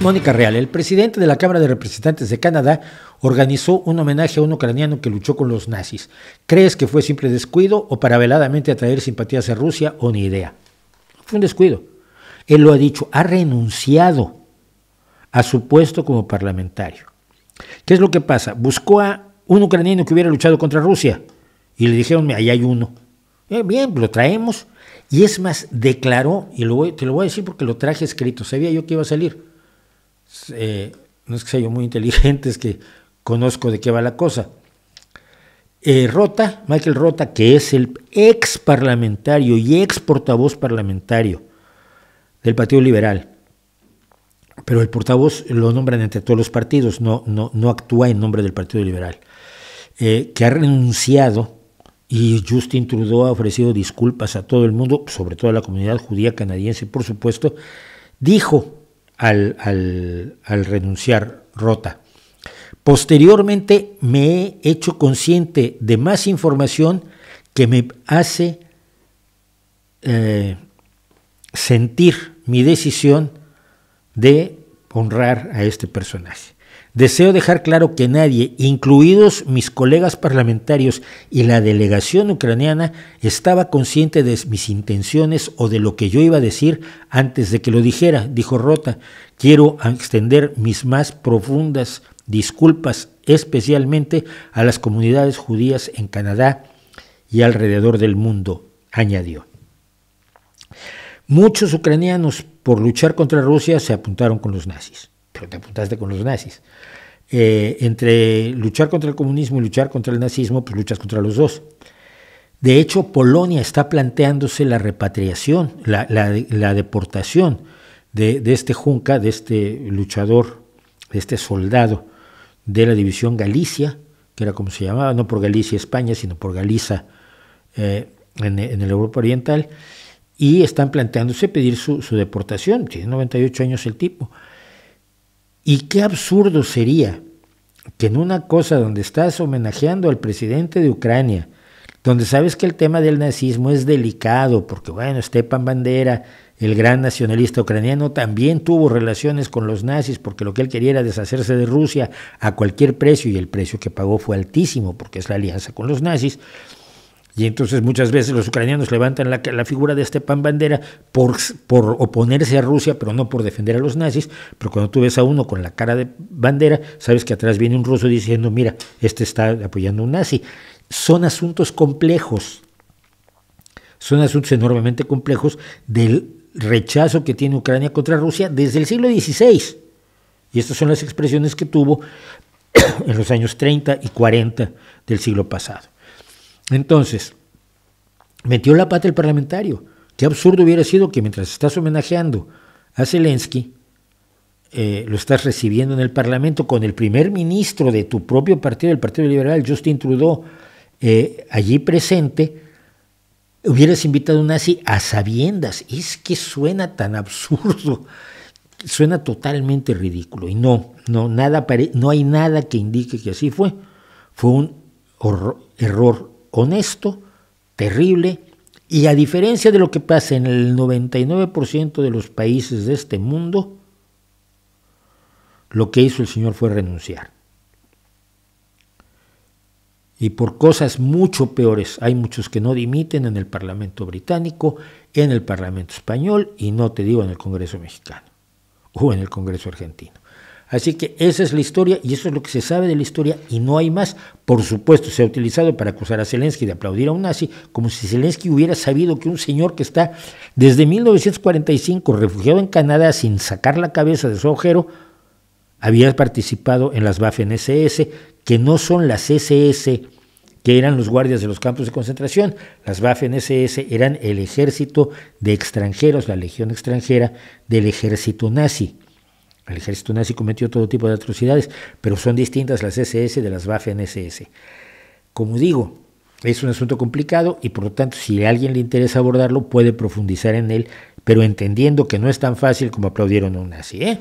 Mónica Real, el presidente de la Cámara de Representantes de Canadá, organizó un homenaje a un ucraniano que luchó con los nazis. ¿Crees que fue simple descuido o para veladamente atraer simpatías a Rusia o ni idea? Fue un descuido. Él lo ha dicho, ha renunciado a su puesto como parlamentario. ¿Qué es lo que pasa? Buscó a un ucraniano que hubiera luchado contra Rusia y le dijeron, ahí hay uno. Eh, bien, lo traemos. Y es más, declaró, y te lo voy a decir porque lo traje escrito, sabía yo que iba a salir eh, no es que sea yo muy inteligente, es que conozco de qué va la cosa. Eh, Rota, Michael Rota, que es el ex parlamentario y ex portavoz parlamentario del Partido Liberal, pero el portavoz lo nombran entre todos los partidos, no, no, no actúa en nombre del Partido Liberal, eh, que ha renunciado y Justin Trudeau ha ofrecido disculpas a todo el mundo, sobre todo a la comunidad judía canadiense, por supuesto, dijo al, renunciar Rota. Posteriormente me he hecho consciente de más información que me hace eh, sentir mi decisión de honrar a este personaje. Deseo dejar claro que nadie, incluidos mis colegas parlamentarios y la delegación ucraniana, estaba consciente de mis intenciones o de lo que yo iba a decir antes de que lo dijera, dijo Rota. Quiero extender mis más profundas disculpas especialmente a las comunidades judías en Canadá y alrededor del mundo, añadió. Muchos ucranianos por luchar contra Rusia se apuntaron con los nazis, pero te apuntaste con los nazis. Eh, entre luchar contra el comunismo y luchar contra el nazismo, pues luchas contra los dos. De hecho, Polonia está planteándose la repatriación, la, deportación de, este Junca, de este luchador, de este soldado de la división Galicia, que era como se llamaba, no por Galicia España, sino por Galiza eh, en, en el Europa Oriental, y están planteándose pedir su, deportación. Tiene 98 años el tipo. Y qué absurdo sería que en una cosa donde estás homenajeando al presidente de Ucrania, donde sabes que el tema del nazismo es delicado, porque bueno, Stepan Bandera, el gran nacionalista ucraniano, también tuvo relaciones con los nazis, porque lo que él quería era deshacerse de Rusia a cualquier precio, y el precio que pagó fue altísimo, porque es la alianza con los nazis. Y entonces muchas veces los ucranianos levantan la, figura de este pan Bandera por, por oponerse a Rusia, pero no por defender a los nazis. Pero cuando tú ves a uno con la cara de bandera, sabes que atrás viene un ruso diciendo, mira, este está apoyando a un nazi. Son asuntos complejos, son asuntos enormemente complejos del rechazo que tiene Ucrania contra Rusia desde el siglo XVI. Y estas son las expresiones que tuvo en los años 30 y 40 del siglo pasado. Entonces, metió la pata el parlamentario. Qué absurdo hubiera sido que mientras estás homenajeando a Zelensky, eh, lo estás recibiendo en el Parlamento con el primer ministro de tu propio partido, el Partido Liberal, Justin Trudeau, eh, allí presente, hubieras invitado a un nazi a sabiendas. Es que suena tan absurdo, suena totalmente ridículo. Y no, no, nada no hay nada que indique que así fue. Fue un error honesto, terrible, y a diferencia de lo que pasa en el 99% de los países de este mundo, lo que hizo el Señor fue renunciar. Y por cosas mucho peores, hay muchos que no dimiten en el Parlamento británico, en el Parlamento español y no te digo en el Congreso mexicano o en el Congreso argentino. Así que esa es la historia y eso es lo que se sabe de la historia y no hay más. Por supuesto, se ha utilizado para acusar a Zelensky de aplaudir a un nazi, como si Zelensky hubiera sabido que un señor que está desde 1945 refugiado en Canadá sin sacar la cabeza de su agujero, había participado en las Waffen SS, que no son las SS que eran los guardias de los campos de concentración. Las Waffen SS eran el ejército de extranjeros, la legión extranjera del ejército nazi. El ejército nazi cometió todo tipo de atrocidades, pero son distintas las SS de las Waffen-SS. Como digo, es un asunto complicado y por lo tanto si a alguien le interesa abordarlo puede profundizar en él, pero entendiendo que no es tan fácil como aplaudieron a un nazi. ¿eh?